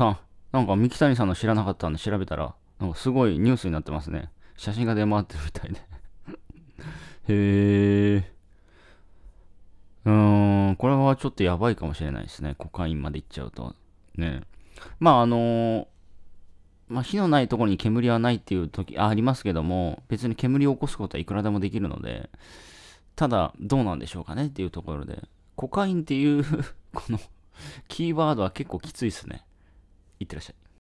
あ、なんか三木谷さんの知らなかったんで調べたら、なんかすごいニュースになってますね。写真が出回ってるみたいで へえ。うーん、これはちょっとやばいかもしれないですね。コカインまで行っちゃうと。ね。まあ、あのー、まあ、火のないところに煙はないっていう時あありますけども、別に煙を起こすことはいくらでもできるので、ただ、どうなんでしょうかねっていうところで、コカインっていう このキーワードは結構きついですね。いってらっしゃい